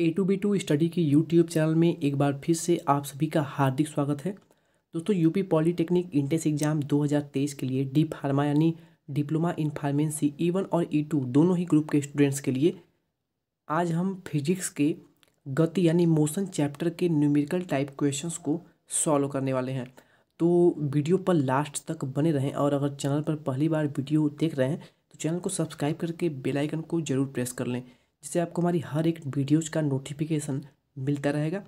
ए two B two study के YouTube channel में एक बार फिर से आप सभी का हार्दिक स्वागत है दोस्तों यूपी पॉलीटेक्निक इंटेंस एग्जाम 2023 के लिए डी फार्मा यानी diploma in pharmacy E one और ई e टू दोनों ही ग्रुप के स्टूडेंट्स के लिए आज हम फिजिक्स के गति यानी मोशन चैप्टर के न्यूमेरिकल टाइप क्वेश्चन को सॉल्व करने वाले हैं तो वीडियो पर लास्ट तक बने रहें और अगर चैनल पर पहली बार वीडियो देख रहे हैं तो चैनल को सब्सक्राइब करके बेलाइकन को ज़रूर प्रेस कर लें जिससे आपको हमारी हर एक वीडियोज़ का नोटिफिकेशन मिलता रहेगा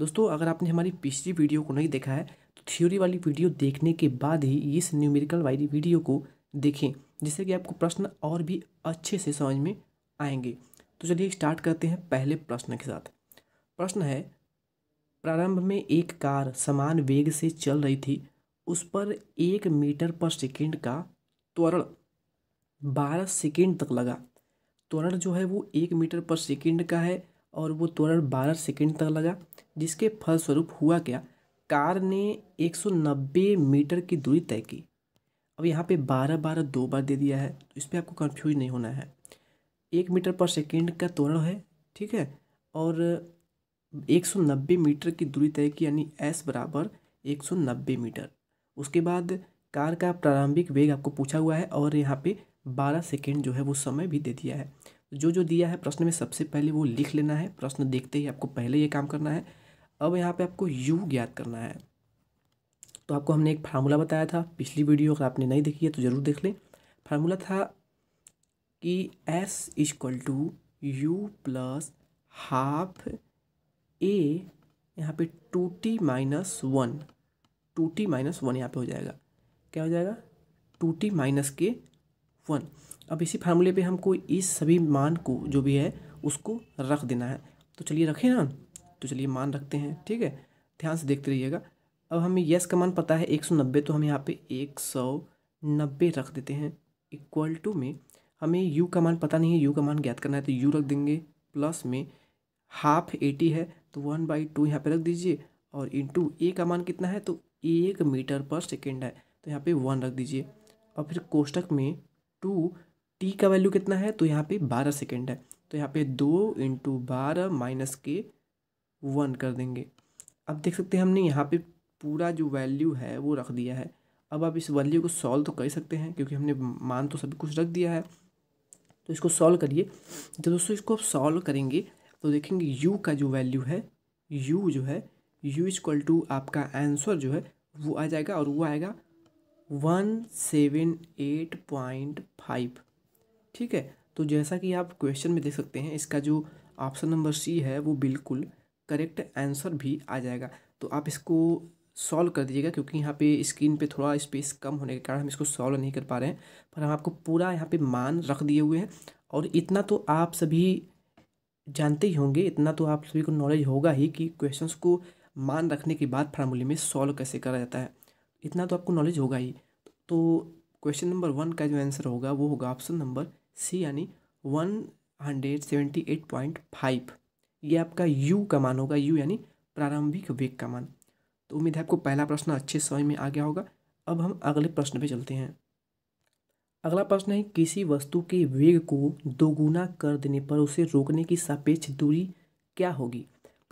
दोस्तों अगर आपने हमारी पिछली वीडियो को नहीं देखा है तो थ्योरी वाली वीडियो देखने के बाद ही इस न्यूमेरिकल वाली वीडियो को देखें जिससे कि आपको प्रश्न और भी अच्छे से समझ में आएंगे तो चलिए स्टार्ट करते हैं पहले प्रश्न के साथ प्रश्न है प्रारंभ में एक कार समान वेग से चल रही थी उस पर एक मीटर पर सेकेंड का त्वरण बारह सेकेंड तक लगा त्वरण जो है वो एक मीटर पर सेकेंड का है और वो त्वरण बारह सेकेंड तक लगा जिसके फलस्वरूप हुआ क्या कार ने 190 मीटर की दूरी तय की अब यहाँ पे बारह बारह दो बार दे दिया है तो इस पर आपको कन्फ्यूज नहीं होना है एक मीटर पर सेकेंड का त्वरण है ठीक है और 190 मीटर की दूरी तय की यानी एस बराबर 190 मीटर उसके बाद कार का प्रारंभिक वेग आपको पूछा हुआ है और यहाँ पे बारह सेकेंड जो है वो समय भी दे दिया है जो जो दिया है प्रश्न में सबसे पहले वो लिख लेना है प्रश्न देखते ही आपको पहले ये काम करना है अब यहाँ पे आपको यू ज्ञात करना है तो आपको हमने एक फार्मूला बताया था पिछली वीडियो अगर आपने नहीं देखी है तो ज़रूर देख लें फार्मूला था कि s is equal to u plus half a यहाँ पे two t minus one two t minus one यहाँ पर हो जाएगा क्या हो जाएगा टू टी माइनस के वन अब इसी फार्मूले पे हमको इस सभी मान को जो भी है उसको रख देना है तो चलिए रखें ना तो चलिए मान रखते हैं ठीक है ध्यान से देखते रहिएगा अब हमें यस का मान पता है एक सौ नब्बे तो हम यहाँ पे एक सौ नब्बे रख देते हैं इक्वल टू में हमें यू का मान पता नहीं है यू का मान ज्ञात करना है तो यू रख देंगे प्लस में हाफ एटी है तो वन बाई टू यहाँ पर रख दीजिए और इंटू ए का मान कितना है तो एक मीटर पर सेकेंड है तो यहाँ पर वन रख दीजिए और फिर कोष्टक में टू टी का वैल्यू कितना है तो यहाँ पे बारह सेकेंड है तो यहाँ पे दो इंटू बारह माइनस के वन कर देंगे अब देख सकते हैं हमने यहाँ पे पूरा जो वैल्यू है वो रख दिया है अब आप इस वैल्यू को सॉल्व तो कर सकते हैं क्योंकि हमने मान तो सभी कुछ रख दिया है तो इसको सॉल्व करिए तो दोस्तों इसको आप सॉल्व करेंगे तो देखेंगे यू का जो वैल्यू है यू जो है यू इज टू आपका आंसर जो है वो आ जाएगा और वो आएगा one seven eight point five ठीक है तो जैसा कि आप क्वेश्चन में देख सकते हैं इसका जो ऑप्शन नंबर सी है वो बिल्कुल करेक्ट आंसर भी आ जाएगा तो आप इसको सॉल्व कर दीजिएगा क्योंकि यहाँ पे स्क्रीन पे थोड़ा स्पेस कम होने के कारण हम इसको सॉल्व नहीं कर पा रहे हैं पर हम आपको पूरा यहाँ पे मान रख दिए हुए हैं और इतना तो आप सभी जानते ही होंगे इतना तो आप सभी को नॉलेज होगा ही कि क्वेश्चंस को मान रखने के बाद फार्मूले में सॉल्व कैसे करा जाता है इतना तो आपको नॉलेज होगा ही तो क्वेश्चन नंबर वन का जो आंसर होगा वो होगा ऑप्शन नंबर सी यानी one hundred seventy eight point five ये आपका यू का मान होगा यू यानी प्रारंभिक वेग का मान तो उम्मीद है आपको पहला प्रश्न अच्छे समय में आ गया होगा अब हम अगले प्रश्न पे चलते हैं अगला प्रश्न है किसी वस्तु के वेग को दोगुना कर देने पर उसे रोकने की सापेक्ष दूरी क्या होगी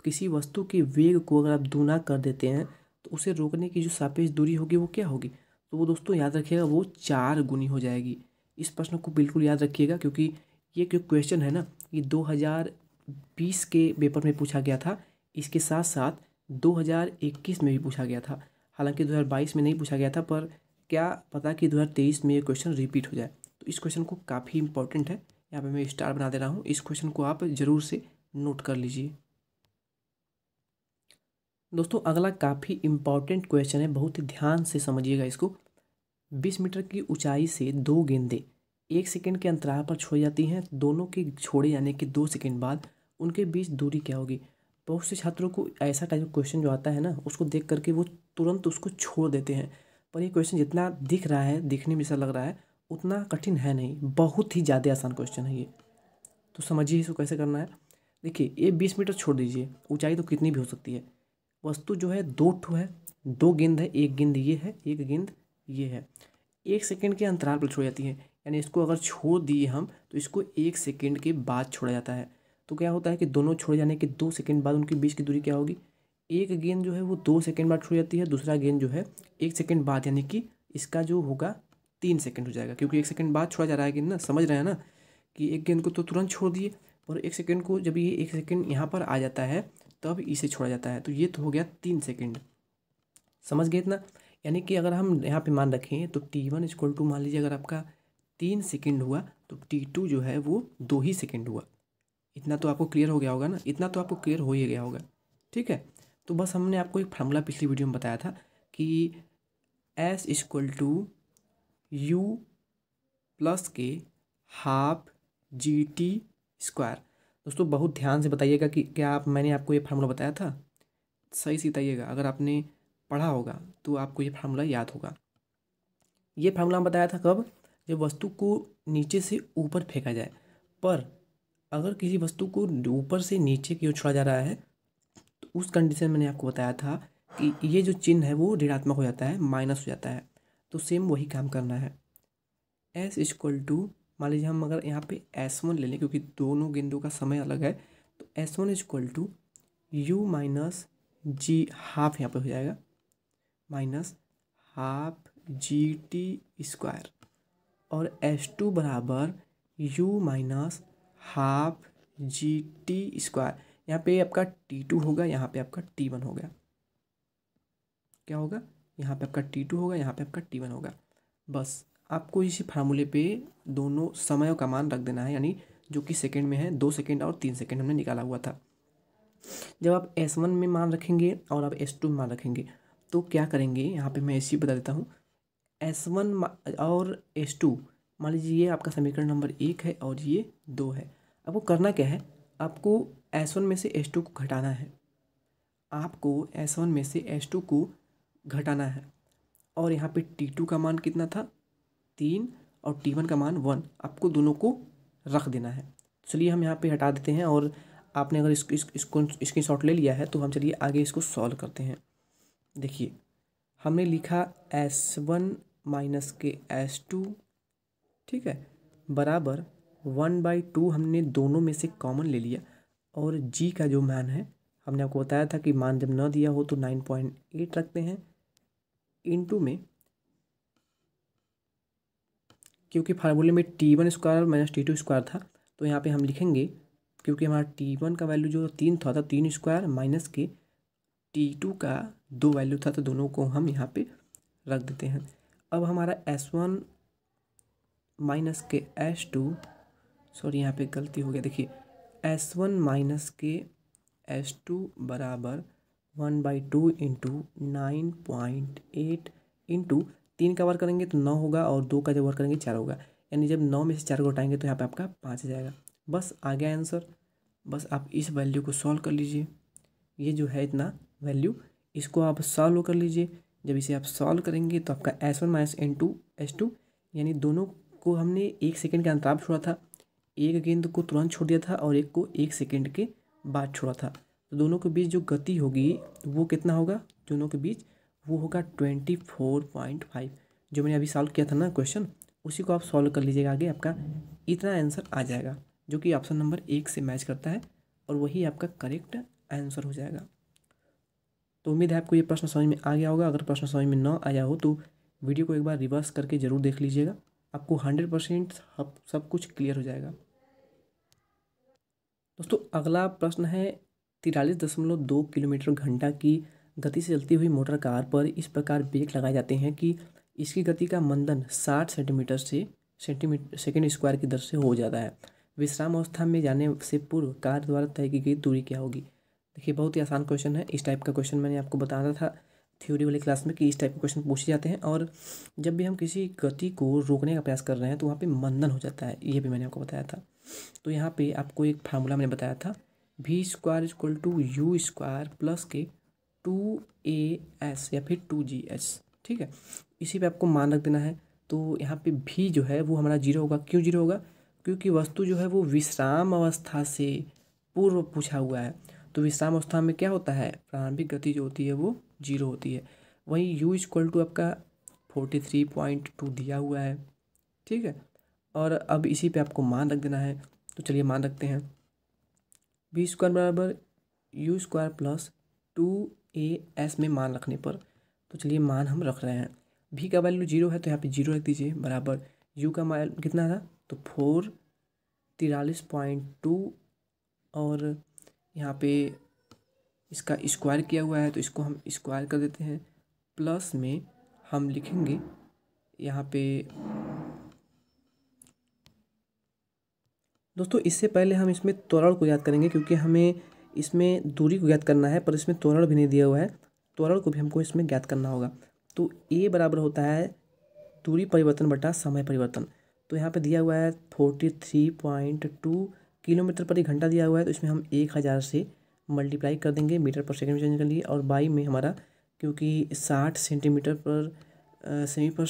किसी वस्तु के वेग को अगर आप दोगुना कर देते हैं तो उसे रोकने की जो सापेक्ष दूरी होगी वो क्या होगी तो वो दोस्तों याद रखिएगा वो चार गुनी हो जाएगी इस प्रश्न को बिल्कुल याद रखिएगा क्योंकि ये जो क्वेश्चन है ना ये 2020 के पेपर में पूछा गया था इसके साथ साथ 2021 में भी पूछा गया था हालांकि 2022 में नहीं पूछा गया था पर क्या पता कि 2023 में ये क्वेश्चन रिपीट हो जाए तो इस क्वेश्चन को काफ़ी इंपॉर्टेंट है यहाँ पे मैं स्टार बना दे रहा हूँ इस क्वेश्चन को आप ज़रूर से नोट कर लीजिए दोस्तों अगला काफ़ी इम्पॉर्टेंट क्वेश्चन है बहुत ही ध्यान से समझिएगा इसको बीस मीटर की ऊंचाई से दो गेंदें एक सेकेंड के अंतराल पर छोड़ी जाती हैं दोनों के छोड़े जाने के दो सेकेंड बाद उनके बीच दूरी क्या होगी बहुत से छात्रों को ऐसा टाइप क्वेश्चन जो आता है ना उसको देख करके वो तुरंत उसको छोड़ देते हैं पर ये क्वेश्चन जितना दिख रहा है दिखने में ऐसा लग रहा है उतना कठिन है नहीं बहुत ही ज़्यादा आसान क्वेश्चन है ये तो समझिए इसको कैसे करना है देखिए ये बीस मीटर छोड़ दीजिए ऊंचाई तो कितनी भी हो सकती है वस्तु जो है दो ठो है दो गेंद है एक गेंद ये है एक गेंद ये है एक सेकेंड के अंतराल पर छोड़ जाती है यानी इसको अगर छोड़ दिए हम तो इसको एक सेकेंड के बाद छोड़ा जाता है तो क्या होता है कि दोनों छोड़े जाने के दो सेकेंड बाद उनके बीच की दूरी क्या होगी एक गेंद जो है वो दो सेकेंड बाद छोड़ जाती है दूसरा गेंद जो है एक सेकेंड बाद यानी कि इसका जो होगा तीन सेकेंड हो जाएगा क्योंकि एक सेकेंड बाद छोड़ा जा रहा है गेंद ना समझ रहे हैं ना कि एक गेंद को तो तुरंत छोड़ दिए और एक सेकेंड को जब ये एक सेकेंड यहाँ पर आ जाता है तब इसे छोड़ा जाता है तो ये तो हो गया तीन सेकेंड समझ गए इतना यानी कि अगर हम यहाँ पे मान रखें तो टी वन इज्कवल टू मान लीजिए अगर आपका तीन सेकेंड हुआ तो टी टू जो है वो दो ही सेकेंड हुआ इतना तो आपको क्लियर हो गया होगा ना इतना तो आपको क्लियर हो ही गया होगा ठीक है तो बस हमने आपको एक फार्मूला पिछली वीडियो में बताया था कि s is equal to u plus के हाफ जी टी स्क्वायर दोस्तों बहुत ध्यान से बताइएगा कि क्या आप मैंने आपको ये फार्मूला बताया था सही से बताइएगा अगर आपने पढ़ा होगा तो आपको ये फार्मूला याद होगा ये फार्मूला हम बताया था कब जब वस्तु को नीचे से ऊपर फेंका जाए पर अगर किसी वस्तु को ऊपर से नीचे की ओर छोड़ा जा रहा है तो उस कंडीशन में मैंने आपको बताया था कि ये जो चिन्ह है वो ऋणात्मक हो जाता है माइनस हो जाता है तो सेम वही काम करना है एस इक्वल टू मान लीजिए हम अगर यहाँ पे एस वन ले लें क्योंकि दोनों गेंदों का समय अलग है तो s one is equal to u minus g half यहाँ पे हो जाएगा minus half g t square और एस टू बराबर u minus half g t square यहाँ पे आपका टी टू होगा यहाँ पे आपका टी वन होगा क्या होगा यहाँ पे आपका टी टू होगा यहाँ पे आपका टी वन होगा बस आपको इसी फार्मूले पे दोनों समयों का मान रख देना है यानी जो कि सेकेंड में है दो सेकेंड और तीन सेकेंड हमने निकाला हुआ था जब आप एस वन में मान रखेंगे और आप एस टू में मान रखेंगे तो क्या करेंगे यहाँ पे मैं ही बता देता हूँ एस वन और एस टू मान लीजिए ये आपका समीकरण नंबर एक है और ये दो है आपको करना क्या है आपको एस वन में से एस टू को घटाना है आपको एस वन में से एस टू को घटाना है और यहाँ पे टी टू का मान कितना था तीन और टी वन का मान वन आपको दोनों को रख देना है चलिए हम यहाँ पे हटा देते हैं और आपने अगर इसको इसको स्क्रीन शॉट ले लिया है तो हम चलिए आगे इसको सॉल्व करते हैं देखिए हमने लिखा एस वन माइनस के एस टू ठीक है बराबर वन बाई टू हमने दोनों में से कॉमन ले लिया और जी का जो मान है हमने आपको बताया था कि मान जब न दिया हो तो नाइन पॉइंट एट रखते हैं इन टू में क्योंकि फार्मूले में t one square minus t two square था तो यहाँ पे हम लिखेंगे क्योंकि हमारा टी वन का वैल्यू जो तीन था तो तीन स्क्वायर माइनस के टी टू का दो वैल्यू था तो दोनों को हम यहाँ पे रख देते हैं अब हमारा एस वन माइनस के एस टू सॉरी यहाँ पे गलती हो गया देखिए एस वन माइनस के एस टू बराबर one by two into nine point eight into तीन का वर्ग करेंगे तो नौ होगा और दो का जब वर्ग करेंगे चार होगा यानी जब नौ में से चार को हटाएंगे तो यहाँ पर आपका पाँच आ जाएगा बस आ गया आंसर बस आप इस वैल्यू को सॉल्व कर लीजिए ये जो है इतना वैल्यू इसको आप सॉल्व कर लीजिए जब इसे आप सॉल्व करेंगे तो आपका s one minus n two s two यानी दोनों को हमने एक सेकेंड के अंतराल छोड़ा था एक गेंद को तुरंत छोड़ दिया था और एक को एक सेकेंड के बाद छोड़ा था तो दोनों के बीच जो गति होगी वो कितना होगा दोनों के बीच वो होगा ट्वेंटी फोर पॉइंट फाइव जो मैंने अभी सॉल्व किया था ना क्वेश्चन उसी को आप सॉल्व कर लीजिएगा आगे आपका इतना आंसर आ जाएगा जो कि ऑप्शन नंबर एक से मैच करता है और वही आपका करेक्ट आंसर हो जाएगा तो उम्मीद है आपको ये प्रश्न समझ में आ गया होगा अगर प्रश्न समझ में ना आया हो तो वीडियो को एक बार रिवर्स करके ज़रूर देख लीजिएगा आपको हंड्रेड परसेंट सब कुछ क्लियर हो जाएगा दोस्तों अगला प्रश्न है तिरालीस दशमलव दो किलोमीटर घंटा की गति से चलती हुई मोटर कार पर इस प्रकार ब्रेक लगाए जाते हैं कि इसकी गति का मंदन साठ सेंटीमीटर से सेंटीमीटर सेकेंड स्क्वायर की दर से हो जाता है विश्राम अवस्था में जाने से पूर्व कार द्वारा तय की गई दूरी क्या होगी देखिए बहुत ही आसान क्वेश्चन है इस टाइप का क्वेश्चन मैंने आपको बताना था थ्योरी वाली क्लास में कि इस टाइप के क्वेश्चन पूछे जाते हैं और जब भी हम किसी गति को रोकने का प्रयास कर रहे हैं तो वहाँ पे मंदन हो जाता है ये भी मैंने आपको बताया था तो यहाँ पे आपको एक फार्मूला मैंने बताया था v square is equal to u square plus के टू ए एस या फिर टू जी एस ठीक है इसी पे आपको मान रख देना है तो यहाँ पे भी जो है वो हमारा जीरो होगा क्यों जीरो होगा क्योंकि वस्तु जो है वो विश्राम अवस्था से पूर्व पूछा हुआ है तो विश्राम अवस्था में क्या होता है प्रारंभिक गति जो होती है वो जीरो होती है वहीं u इक्वल टू आपका फोर्टी थ्री पॉइंट टू दिया हुआ है ठीक है और अब इसी पे आपको मान रख देना है तो चलिए मान रखते हैं बी स्क्वायर बराबर u square plus two a s में मान रखने पर तो चलिए मान हम रख रहे हैं भी का वैल्यू जीरो है तो यहाँ पे जीरो रख दीजिए बराबर यू का मान कितना था तो फोर तिरालीस पॉइंट टू और यहाँ पे इसका स्क्वायर किया हुआ है तो इसको हम स्क्वायर कर देते हैं प्लस में हम लिखेंगे यहाँ पे दोस्तों इससे पहले हम इसमें त्वरण को याद करेंगे क्योंकि हमें इसमें दूरी को ज्ञात करना है पर इसमें त्वरण भी नहीं दिया हुआ है त्वरण को भी हमको इसमें ज्ञात करना होगा तो ए बराबर होता है दूरी परिवर्तन बटा समय परिवर्तन तो यहाँ पे दिया हुआ है forty three point two kilometre एक घंटा दिया हुआ है तो इसमें हम एक हज़ार से मल्टीप्लाई कर देंगे मीटर पर सेकंड में चेंज कर लिए और बाई में हमारा क्योंकि साठ सेंटीमीटर पर सेमी पर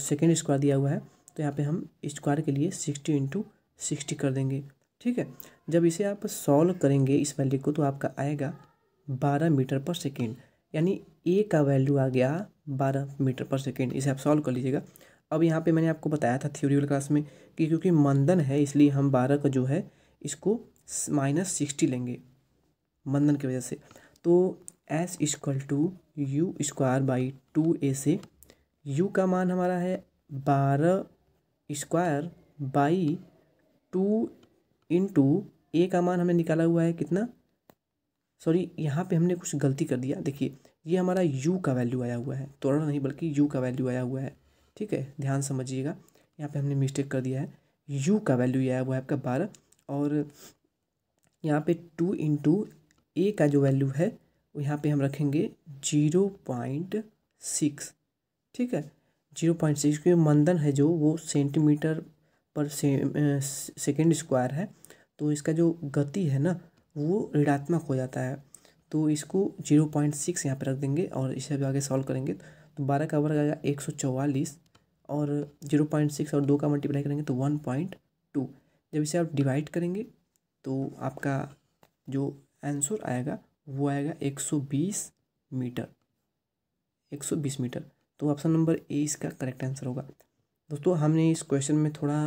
सेकेंड स्क्वायर दिया हुआ है तो यहाँ पे हम स्क्वायर के लिए सिक्सटी इंटू सिक्सटी कर देंगे ठीक है जब इसे आप सॉल्व करेंगे इस वैल्यू को तो आपका आएगा बारह मीटर पर सेकेंड यानी ए का वैल्यू आ गया बारह मीटर पर सेकेंड इसे आप सॉल्व कर लीजिएगा अब यहाँ पे मैंने आपको बताया था थ्योरी वाले क्लास में कि क्योंकि मंदन है इसलिए हम बारह का जो है इसको माइनस सिक्सटी लेंगे मंदन की वजह से तो s equal to u square by two a से यू का मान हमारा है बारह square by two into a का मान हमने निकाला हुआ है कितना सॉरी यहाँ पे हमने कुछ गलती कर दिया देखिए ये हमारा यू का वैल्यू आया हुआ है तोड़ा नहीं बल्कि यू का वैल्यू आया हुआ है ठीक है ध्यान समझिएगा यहाँ पे हमने मिस्टेक कर दिया है यू का वैल्यू आया हुआ है आपका बारह और यहाँ पे टू इंटू ए का जो वैल्यू है वो यहाँ पे हम रखेंगे जीरो पॉइंट सिक्स ठीक है जीरो पॉइंट सिक्स क्योंकि मंदन है जो वो सेंटीमीटर पर सेकेंड स्क्वायर है तो इसका जो गति है ना वो ऋणात्मक हो जाता है तो इसको जीरो पॉइंट सिक्स यहाँ पर रख देंगे और इसे भी आगे सॉल्व करेंगे तो बारह का वर्ग आएगा एक सौ चौवालीस और जीरो पॉइंट सिक्स और दो का मल्टीप्लाई करेंगे तो वन पॉइंट टू जब इसे आप डिवाइड करेंगे तो आपका जो आंसर आएगा वो आएगा एक सौ बीस मीटर एक सौ बीस मीटर तो ऑप्शन नंबर ए इसका करेक्ट आंसर होगा दोस्तों हमने इस क्वेश्चन में थोड़ा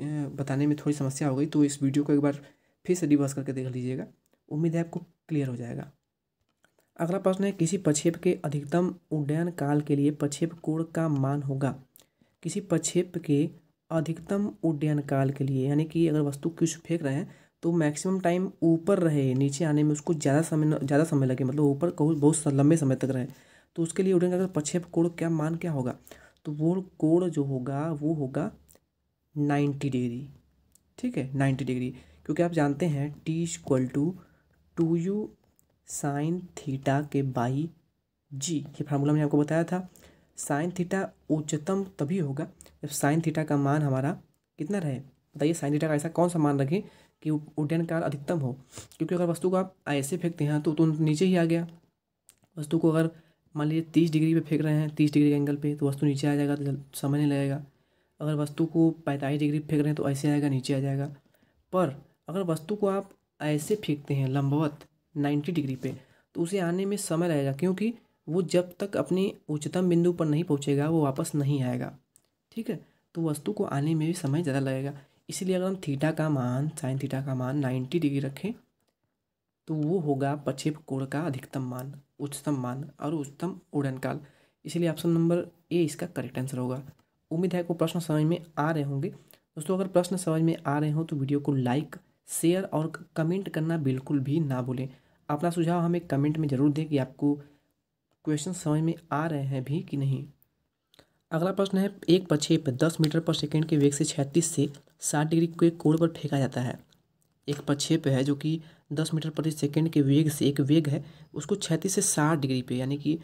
बताने में थोड़ी समस्या हो गई तो इस वीडियो को एक बार फिर से रिवर्स करके देख लीजिएगा उम्मीद है आपको क्लियर हो जाएगा अगला प्रश्न है किसी प्रक्षेप के अधिकतम उड्डयन काल के लिए प्रक्षेप कोण का मान होगा किसी प्रक्षेप के अधिकतम उड्डयन काल के लिए यानी कि अगर वस्तु कुछ फेंक रहे हैं तो मैक्सिमम टाइम ऊपर रहे नीचे आने में उसको ज़्यादा समय ज़्यादा समय लगे मतलब ऊपर कहूँ बहुत लंबे समय तक रहे तो उसके लिए उड्डयन अगर प्रक्षेप कोण क्या मान क्या होगा तो वो कोण जो होगा वो होगा नाइन्टी डिग्री ठीक है नाइन्टी डिग्री क्योंकि आप जानते हैं t equal to two u sine theta के बाई जी ये फार्मूला मैंने आपको बताया था साइन थीटा उच्चतम तभी होगा जब साइन थीटा का मान हमारा कितना रहे बताइए साइन थीटा का ऐसा कौन सा मान रखें कि उड्डयन काल अधिकतम हो क्योंकि अगर वस्तु को आप ऐसे फेंकते हैं तो तो नीचे ही आ गया वस्तु को अगर मान लीजिए तीस डिग्री पे फेंक रहे हैं तीस डिग्री के एंगल पे तो वस्तु नीचे आ जाएगा तो समय नहीं लगेगा अगर वस्तु को पैंतालीस डिग्री फेंक रहे हैं तो ऐसे आएगा नीचे आ जाएगा पर अगर वस्तु को आप ऐसे फेंकते हैं लंबवत नाइन्टी डिग्री पे तो उसे आने में समय लगेगा क्योंकि वो जब तक अपने उच्चतम बिंदु पर नहीं पहुँचेगा वो वापस नहीं आएगा ठीक है तो वस्तु को आने में भी समय ज़्यादा लगेगा इसीलिए अगर हम थीटा का मान साइन थीटा का मान नाइन्टी डिग्री रखें तो वो होगा प्रक्षेप कोण का अधिकतम मान उच्चतम मान और उच्चतम उड़नकाल इसलिए ऑप्शन नंबर ए इसका करेक्ट आंसर होगा उम्मीद है को प्रश्न समझ में आ रहे होंगे दोस्तों अगर प्रश्न समझ में आ रहे हो तो वीडियो को लाइक शेयर और कमेंट करना बिल्कुल भी ना भूलें अपना सुझाव हमें कमेंट में ज़रूर दें कि आपको क्वेश्चन समझ में आ रहे हैं भी कि नहीं अगला प्रश्न है एक पर दस मीटर पर सेकेंड के वेग से छत्तीस से साठ डिग्री के कोण पर फेंका जाता है एक पक्षेप है जो कि दस मीटर प्रति सेकेंड के वेग से एक वेग है उसको छत्तीस से साठ डिग्री पे यानी कि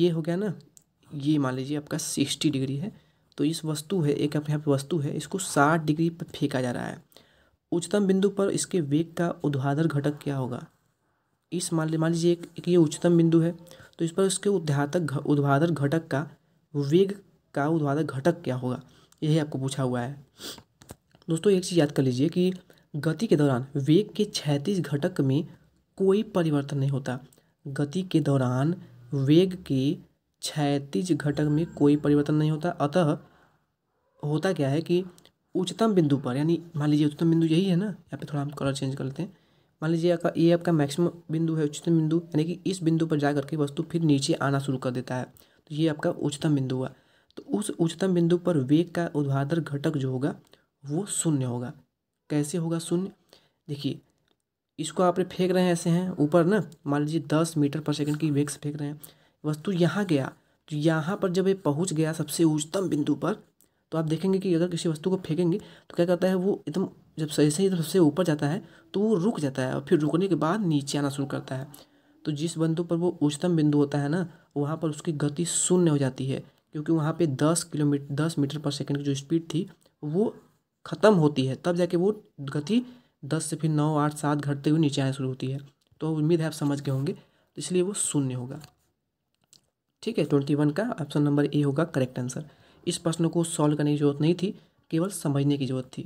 ये हो गया ना ये मान लीजिए आपका सिक्सटी डिग्री है तो इस वस्तु है एक अपने यहाँ पे वस्तु है इसको साठ डिग्री पर फेंका जा रहा है उच्चतम बिंदु पर इसके वेग का उद्घाधर घटक क्या होगा इस मान मान लीजिए एक, एक ये उच्चतम बिंदु है तो इस पर उसके उद्घातक उद्घाधर घटक का वेग का उद्घाधक घटक क्या होगा यही आपको पूछा हुआ है दोस्तों एक चीज़ याद कर लीजिए कि गति के दौरान वेग के छैतीस घटक में कोई परिवर्तन नहीं होता गति के दौरान वेग के क्षैतिज घटक में कोई परिवर्तन नहीं होता अतः होता क्या है कि उच्चतम बिंदु पर यानी मान लीजिए उच्चतम बिंदु यही है ना यहाँ पे थोड़ा हम कलर चेंज कर लेते हैं मान लीजिए आपका ये आपका मैक्सिमम बिंदु है उच्चतम बिंदु यानी कि इस बिंदु पर जा करके वस्तु फिर नीचे आना शुरू कर देता है तो ये आपका उच्चतम बिंदु हुआ तो उस उच्चतम बिंदु पर वेग का उद्भादर घटक जो होगा वो शून्य होगा कैसे होगा शून्य देखिए इसको आप फेंक रहे हैं ऐसे हैं ऊपर ना मान लीजिए दस मीटर पर सेकेंड की वेग से फेंक रहे हैं वस्तु यहाँ गया तो यहाँ पर जब ये पहुँच गया सबसे उच्चतम बिंदु पर तो आप देखेंगे कि अगर किसी वस्तु को फेंकेंगे तो क्या करता है वो एकदम जब सही से एकदम सबसे ऊपर जाता है तो वो रुक जाता है और फिर रुकने के बाद नीचे आना शुरू करता है तो जिस बिंदु पर वो उच्चतम बिंदु होता है ना वहाँ पर उसकी गति शून्य हो जाती है क्योंकि वहाँ पे दस किलोमीटर दस मीटर पर सेकंड की जो स्पीड थी वो ख़त्म होती है तब जाके वो गति दस से फिर नौ आठ सात घटते हुए नीचे आना शुरू होती है तो उम्मीद है आप समझ गए होंगे तो इसलिए वो शून्य होगा ठीक है ट्वेंटी वन का ऑप्शन नंबर ए होगा करेक्ट आंसर इस प्रश्न को सॉल्व करने की जरूरत नहीं थी केवल समझने की जरूरत थी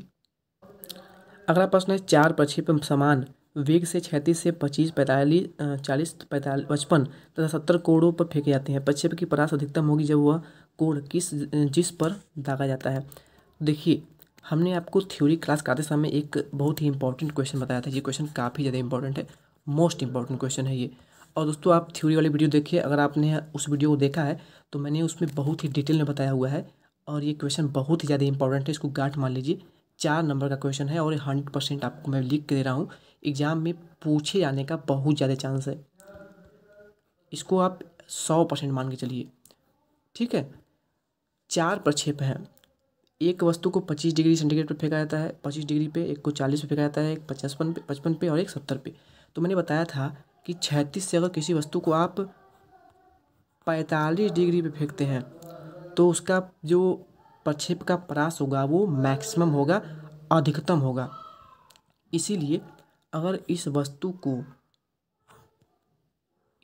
अगला प्रश्न है चार प्रक्षेप समान वेग से छैंतीस से पच्चीस पैंतालीस चालीस पैंतालीस पचपन तथा सत्तर कोड़ों पर फेंके जाते हैं प्रक्षेप की परास अधिकतम होगी जब वह कोड़ किस जिस पर दागा जाता है देखिए हमने आपको थ्योरी क्लास करते समय एक बहुत ही इंपॉर्टेंट क्वेश्चन बताया था ये क्वेश्चन काफ़ी ज़्यादा इंपॉर्टेंट है मोस्ट इंपॉर्टेंट क्वेश्चन है ये और दोस्तों आप थ्योरी वाली वीडियो देखिए अगर आपने उस वीडियो को देखा है तो मैंने उसमें बहुत ही डिटेल में बताया हुआ है और ये क्वेश्चन बहुत ही ज़्यादा इंपॉर्टेंट है इसको गांठ मान लीजिए चार नंबर का क्वेश्चन है और हंड्रेड परसेंट आपको मैं लिख के दे रहा हूँ एग्ज़ाम में पूछे जाने का बहुत ज़्यादा चांस है इसको आप सौ परसेंट मान के चलिए ठीक है चार प्रक्षेप हैं एक वस्तु को पच्चीस डिग्री सेंटीग्रेड पर फेंका जाता है पच्चीस डिग्री पे एक को चालीस पे फेंका जाता है एक पचपन पे पचपन पे और एक सत्तर पे तो मैंने बताया था कि छैंतीस से अगर किसी वस्तु को आप पैंतालीस डिग्री पे फेंकते हैं तो उसका जो प्रक्षेप का प्रास होगा वो मैक्सिमम होगा अधिकतम होगा इसीलिए अगर इस वस्तु को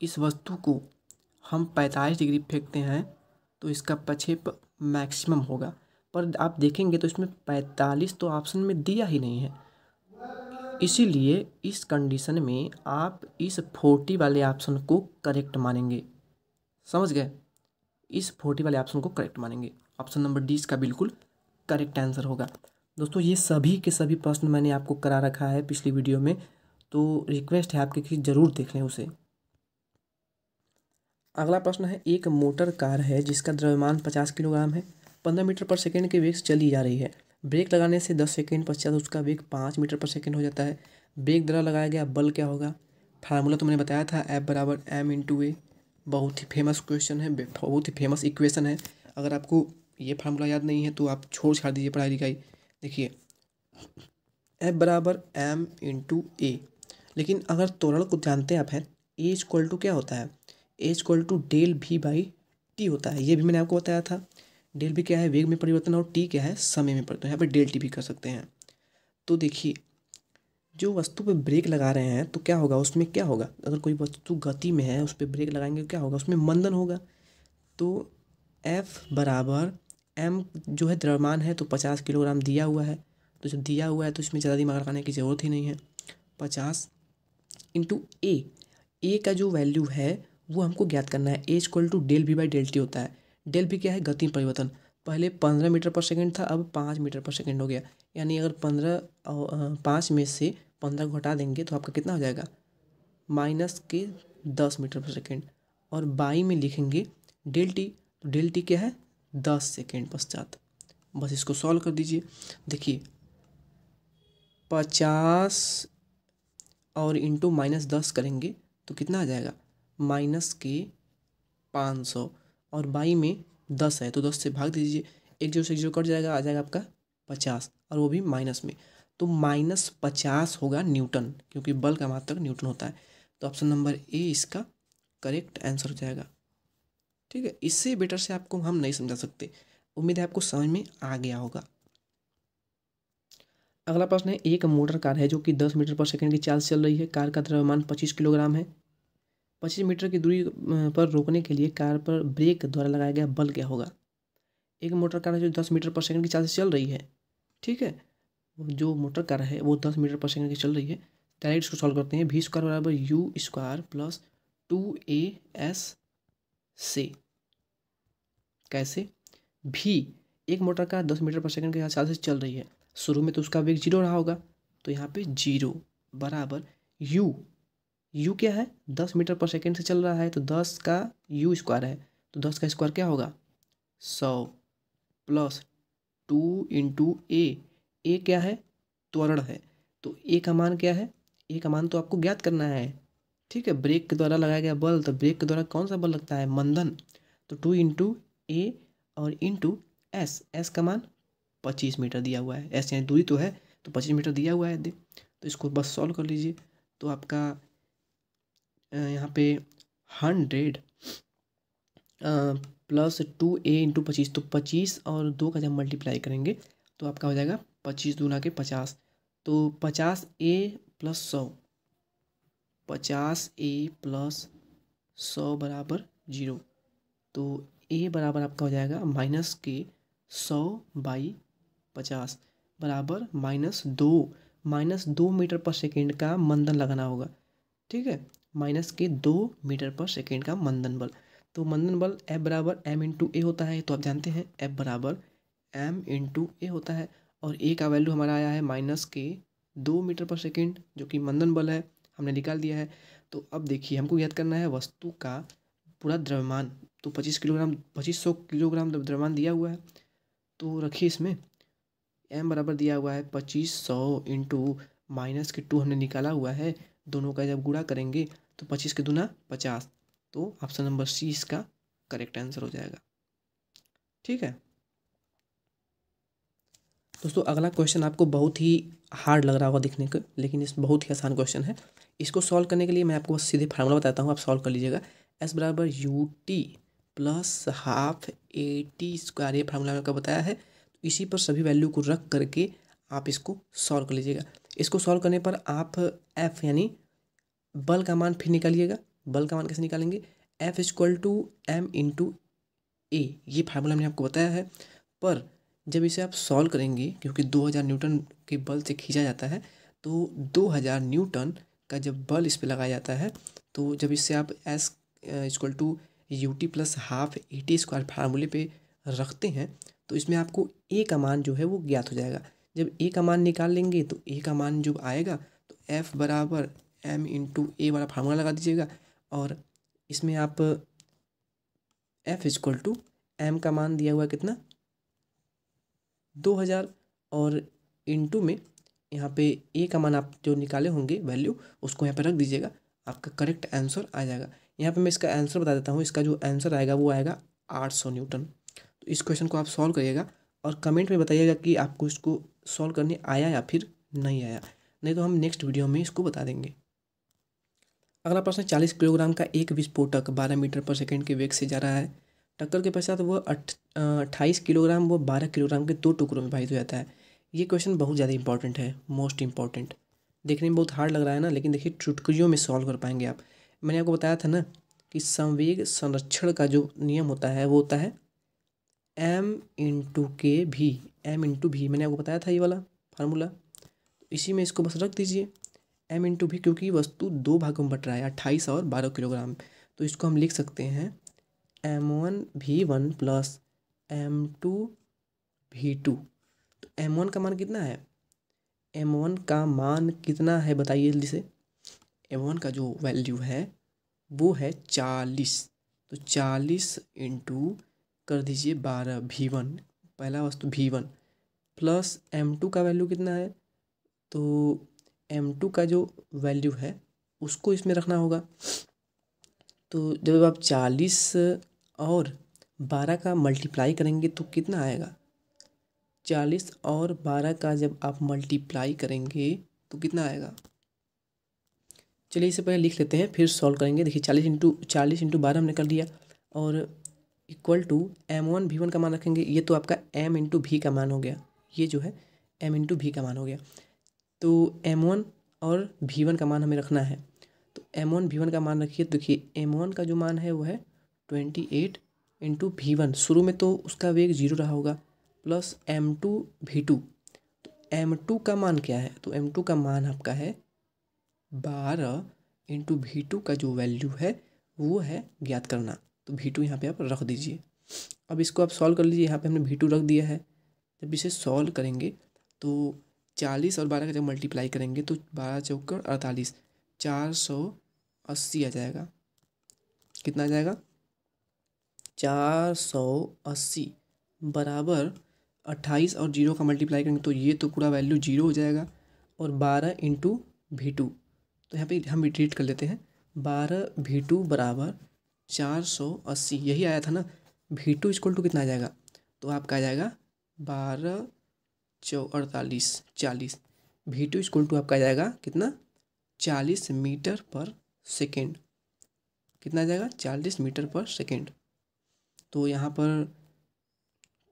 इस वस्तु को हम पैंतालीस डिग्री फेंकते हैं तो इसका प्रक्षेप मैक्सिमम होगा पर आप देखेंगे तो इसमें पैंतालीस तो ऑप्शन में दिया ही नहीं है इसीलिए इस कंडीशन में आप इस फोर्टी वाले ऑप्शन को करेक्ट मानेंगे समझ गए इस फोर्टी वाले ऑप्शन को करेक्ट मानेंगे ऑप्शन नंबर डी इसका बिल्कुल करेक्ट आंसर होगा दोस्तों ये सभी के सभी प्रश्न मैंने आपको करा रखा है पिछली वीडियो में तो रिक्वेस्ट है आपके कि ज़रूर देख लें उसे अगला प्रश्न है एक मोटर कार है जिसका द्रव्यमान पचास किलोग्राम है पंद्रह मीटर पर सेकेंड के वेग से चली जा रही है ब्रेक लगाने से दस सेकेंड पश्चात उसका वेग पाँच मीटर पर सेकेंड हो जाता है ब्रेक द्वारा लगाया गया बल क्या होगा फार्मूला तो मैंने बताया था एफ बराबर एम इंटू ए बहुत ही फेमस क्वेश्चन है बहुत ही फेमस इक्वेशन है अगर आपको ये फार्मूला याद नहीं है तो आप छोड़ छाड़ दीजिए पढ़ाई लिखाई देखिए एफ बराबर एम इंटू ए लेकिन अगर तोरण को जानते आप हैं ए इक्वल टू क्या होता है ए इक्वल टू डेल भी बाई टी होता है ये भी मैंने आपको बताया था डेल भी क्या है वेग में परिवर्तन और टी क्या है समय में परिवर्तन यहाँ पर डेल टी भी कर सकते हैं तो देखिए जो वस्तु पे ब्रेक लगा रहे हैं तो क्या होगा उसमें क्या होगा अगर कोई वस्तु गति में है उस पर ब्रेक लगाएंगे तो क्या होगा उसमें मंदन होगा तो एफ बराबर एम जो है द्रव्यमान है तो पचास किलोग्राम दिया हुआ है तो जब दिया हुआ है तो इसमें ज़्यादा दिमाग लगाने की ज़रूरत ही नहीं है पचास इंटू ए ए का जो वैल्यू है वो हमको ज्ञात करना है a equal to del v by del t होता है डेल भी क्या है गति परिवर्तन पहले पंद्रह मीटर पर सेकेंड था अब पाँच मीटर पर सेकेंड हो गया यानी अगर पंद्रह पाँच में से पंद्रह घटा देंगे तो आपका कितना हो जाएगा माइनस के दस मीटर पर सेकेंड और बाई में लिखेंगे डेल टी तो डेल टी क्या है दस सेकेंड पश्चात बस इसको सॉल्व कर दीजिए देखिए पचास और इंटू माइनस दस करेंगे तो कितना आ जाएगा माइनस के पाँच सौ और बाई में दस है तो दस से भाग दीजिए एक जीरो से एक जीरो कट जाएगा आ जाएगा आपका पचास और वो भी माइनस में तो माइनस पचास होगा न्यूटन क्योंकि बल का मात्रक न्यूटन होता है तो ऑप्शन नंबर ए इसका करेक्ट आंसर हो जाएगा ठीक है इससे बेटर से आपको हम नहीं समझा सकते उम्मीद है आपको समझ में आ गया होगा अगला प्रश्न है एक मोटर कार है जो कि दस मीटर पर सेकंड की चाल चल रही है कार का द्रव्यमान पच्चीस किलोग्राम है पच्चीस मीटर की दूरी पर रोकने के लिए कार पर ब्रेक द्वारा लगाया गया बल क्या होगा एक मोटर कार जो दस मीटर पर सेकंड की चाल से चल रही है ठीक है जो मोटर कार है वो दस मीटर पर सेकंड की चल रही है डायरेक्ट इसको सॉल्व करते हैं भी स्क्वायर बराबर u square plus two a s से कैसे भी एक मोटर कार दस मीटर पर सेकंड की चाल से चल रही है शुरू में तो उसका वेग जीरो रहा होगा तो यहाँ पे जीरो बराबर यू यू क्या है दस मीटर पर सेकेंड से चल रहा है तो दस का यू स्क्वायर है तो दस का स्क्वायर क्या होगा सौ plus two into a a क्या है त्वरण है तो ए का मान क्या है ए का मान तो आपको ज्ञात करना है ठीक है ब्रेक के द्वारा लगाया गया बल तो ब्रेक के द्वारा कौन सा बल लगता है मंदन तो टू इंटू ए और इंटू एस एस का मान पच्चीस मीटर दिया हुआ है एस यानी दूरी तो है तो पच्चीस मीटर दिया हुआ है तो इसको बस सॉल्व कर लीजिए तो आपका यहाँ पे hundred plus two a into पच्चीस तो पच्चीस और दो का जब मल्टीप्लाई करेंगे तो आपका हो जाएगा पच्चीस दूना के पचास तो पचास ए प्लस सौ पचास ए प्लस सौ बराबर जीरो तो ए बराबर आपका हो जाएगा माइनस के सौ बाई पचास बराबर माइनस दो माइनस दो मीटर पर सेकेंड का मंदन लगाना होगा ठीक है माइनस के दो मीटर पर सेकेंड का मंदन बल तो मंदन बल एफ बराबर एम इंटू ए होता है तो आप जानते हैं एफ बराबर एम इंटू ए होता है और ए का वैल्यू हमारा आया है माइनस के दो मीटर पर सेकेंड जो कि मंदन बल है हमने निकाल दिया है तो अब देखिए हमको याद करना है वस्तु का पूरा द्रव्यमान तो पच्चीस किलोग्राम पच्चीस सौ किलोग्राम द्रव्यमान दिया हुआ है तो रखिए इसमें एम बराबर दिया हुआ है पच्चीस सौ इंटू माइनस के टू हमने निकाला हुआ है दोनों का जब गुड़ा करेंगे तो पच्चीस के दूना पचास तो ऑप्शन नंबर सी इसका करेक्ट आंसर हो जाएगा ठीक है दोस्तों अगला क्वेश्चन आपको बहुत ही हार्ड लग रहा होगा दिखने को लेकिन इस बहुत ही आसान क्वेश्चन है इसको सॉल्व करने के लिए मैं आपको बस सीधे फार्मूला बताता हूँ आप सॉल्व कर लीजिएगा एस बराबर u t plus half a t square ये फार्मूला मैंने बताया है तो इसी पर सभी वैल्यू को रख करके आप इसको सॉल्व कर लीजिएगा इसको सॉल्व करने पर आप एफ यानी बल का मान फिर निकालिएगा बल का मान कैसे निकालेंगे F is equal to m into a ये फार्मूला मैंने आपको बताया है पर जब इसे आप सॉल्व करेंगे क्योंकि 2000 न्यूटन के बल से खींचा जाता है तो 2000 न्यूटन का जब बल इस पर लगाया जाता है तो जब इससे आप s is equal to u t plus half a t square फार्मूले पर रखते हैं तो इसमें आपको ए का मान जो है वो ज्ञात हो जाएगा जब ए का मान निकाल लेंगे तो ए का मान जब आएगा तो एफ बराबर एम इंटू ए वाला फार्मूला लगा दीजिएगा और इसमें आप एफ इजक्ल टू एम का मान दिया हुआ कितना दो हज़ार और इंटू में यहाँ पे ए का मान आप जो निकाले होंगे वैल्यू उसको यहाँ पे रख दीजिएगा आपका करेक्ट आंसर आ जाएगा यहाँ पे मैं इसका आंसर बता देता हूँ इसका जो आंसर आएगा वो आएगा आठ सौ न्यूटन तो इस क्वेश्चन को आप सॉल्व करिएगा और कमेंट में बताइएगा कि आपको इसको सॉल्व करने आया या फिर नहीं आया नहीं तो हम नेक्स्ट वीडियो में इसको बता देंगे अगला प्रश्न चालीस किलोग्राम का एक विस्फोटक बारह मीटर पर सेकेंड के वेग से जा रहा है टक्कर के पश्चात वह अट्ठाईस किलोग्राम व बारह किलोग्राम के दो टुकड़ों में विभाजित हो जाता है ये क्वेश्चन बहुत ज़्यादा इंपॉर्टेंट है मोस्ट इंपॉर्टेंट देखने में बहुत हार्ड लग रहा है ना लेकिन देखिए चुटकियों में सॉल्व कर पाएंगे आप मैंने आपको बताया था ना कि संवेग संरक्षण का जो नियम होता है वो होता है एम इंटू के भी एम इंटू भी मैंने आपको बताया था ये वाला फार्मूला तो इसी में इसको बस रख दीजिए एम टू भी क्योंकि वस्तु दो भागों में बट रहा है अट्ठाईस और बारह किलोग्राम तो इसको हम लिख सकते हैं m one v one plus m two v two तो एम वन का मान कितना है एम वन का मान कितना है बताइए जल्दी से एम वन का जो वैल्यू है वो है चालीस तो चालीस इंटू कर दीजिए बारह भी वन पहला वस्तु v one plus m two का वैल्यू कितना है तो एम टू का जो वैल्यू है उसको इसमें रखना होगा तो जब आप चालीस और बारह का मल्टीप्लाई करेंगे तो कितना आएगा चालीस और बारह का जब आप मल्टीप्लाई करेंगे तो कितना आएगा चलिए इसे पहले लिख लेते हैं फिर सॉल्व करेंगे देखिए चालीस इंटू चालीस इंटू बारह हमने कर लिया और equal to m one v one का मान रखेंगे ये तो आपका एम इंटू भी का मान हो गया ये जो है एम इंटू भी का मान हो गया तो एम वन और भी वन का मान हमें रखना है तो एम वन भी वन का मान रखिए तो देखिए एम वन का जो मान है वो है twenty eight into v one शुरू में तो उसका वेग जीरो रहा होगा plus m two v two तो एम टू का मान क्या है तो एम टू का मान आपका है बारह इंटू भी टू का जो वैल्यू है वो है ज्ञात करना तो भी टू यहाँ पर आप रख दीजिए अब इसको आप सॉल्व कर लीजिए यहाँ पे हमने भी टू रख दिया है जब इसे सॉल्व करेंगे तो चालीस और बारह का जब मल्टीप्लाई करेंगे तो बारह चौकर अड़तालीस चार सौ अस्सी आ जाएगा कितना आ जाएगा चार सौ अस्सी बराबर अट्ठाईस और जीरो का मल्टीप्लाई करेंगे तो ये तो पूरा वैल्यू जीरो हो जाएगा और बारह इंटू भी टू तो यहाँ पे हम रिट्रीट कर लेते हैं बारह भी टू बराबर चार सौ अस्सी यही आया था ना भी टू इक्वल टू कितना आ जाएगा तो आपका आ जाएगा बारह चौ अड़तालीस चालीस वी टू स्कूल टू आपका आ जाएगा कितना चालीस मीटर पर सेकेंड कितना आ जाएगा चालीस मीटर पर सेकेंड तो यहाँ पर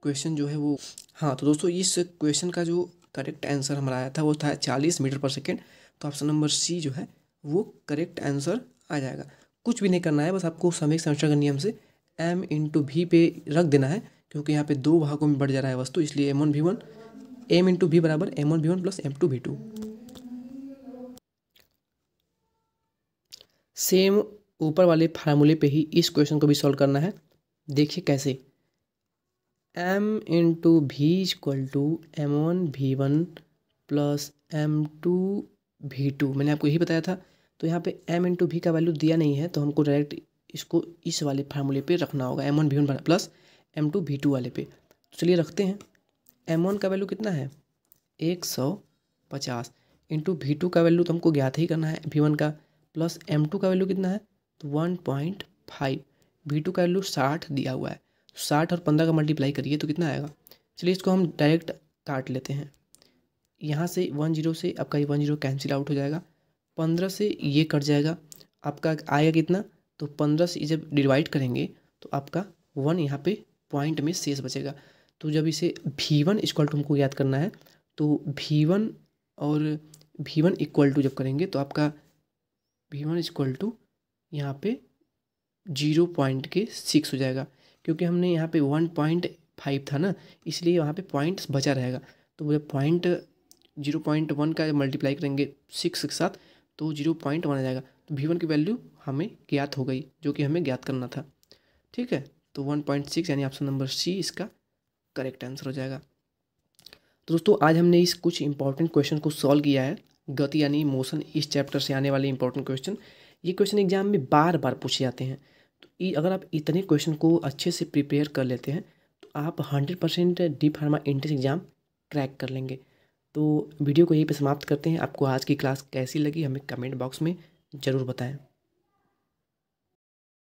क्वेश्चन जो है वो हाँ तो दोस्तों इस क्वेश्चन का जो करेक्ट आंसर हमारा आया था वो था चालीस मीटर पर सेकेंड तो ऑप्शन नंबर सी जो है वो करेक्ट आंसर आ जाएगा कुछ भी नहीं करना है बस आपको समय समस्या के नियम से एम इंटू भी पे रख देना है क्योंकि यहाँ पे दो भागों में बढ़ जा रहा है वस्तु इसलिए m one v one m into v बराबर m one v one plus m two v two same ऊपर वाले फार्मूले पे ही इस क्वेश्चन को भी सॉल्व करना है देखिए कैसे m into v equal to m one v one plus m two v two मैंने आपको यही बताया था तो यहाँ पे एम इंटू भी का वैल्यू दिया नहीं है तो हमको डायरेक्ट इसको इस वाले फार्मूले पे रखना होगा m one v one plus m two v two वाले पे तो चलिए रखते हैं एम वन का वैल्यू कितना है एक सौ पचास इंटू भी टू का वैल्यू तो हमको ज्ञात ही करना है भी वन का प्लस एम टू का वैल्यू कितना है तो one point five v two का वैल्यू साठ दिया हुआ है साठ और पंद्रह का मल्टीप्लाई करिए तो कितना आएगा चलिए इसको हम डायरेक्ट काट लेते हैं यहाँ से वन जीरो से आपका ये वन जीरो कैंसिल आउट हो जाएगा पंद्रह से ये कट जाएगा आपका आएगा कितना तो पंद्रह से जब डिवाइड करेंगे तो आपका वन यहाँ पे पॉइंट में शेष बचेगा तो जब इसे भी वन इक्वल टू हमको याद करना है तो भी वन और भी वन इक्वल टू जब करेंगे तो आपका भी वन इक्वल टू यहाँ पे जीरो पॉइंट के सिक्स हो जाएगा क्योंकि हमने यहाँ पे वन पॉइंट फाइव था ना इसलिए वहाँ पे पॉइंट्स बचा रहेगा तो जब पॉइंट जीरो पॉइंट वन का मल्टीप्लाई करेंगे सिक्स के साथ तो जीरो पॉइंट वन आ जाएगा तो भी वन की वैल्यू हमें ज्ञात हो गई जो कि हमें ज्ञात करना था ठीक है तो वन पॉइंट सिक्स यानी ऑप्शन नंबर सी इसका करेक्ट आंसर हो जाएगा तो दोस्तों आज हमने इस कुछ इंपॉर्टेंट क्वेश्चन को सॉल्व किया है गति यानी मोशन इस चैप्टर से आने वाले इंपॉर्टेंट क्वेश्चन ये क्वेश्चन एग्जाम में बार बार पूछे जाते हैं तो अगर आप इतने क्वेश्चन को अच्छे से प्रिपेयर कर लेते हैं तो आप hundred percent D pharma entrance exam crack कर लेंगे तो वीडियो को यहीं पर समाप्त करते हैं आपको आज की क्लास कैसी लगी हमें कमेंट बॉक्स में ज़रूर बताएं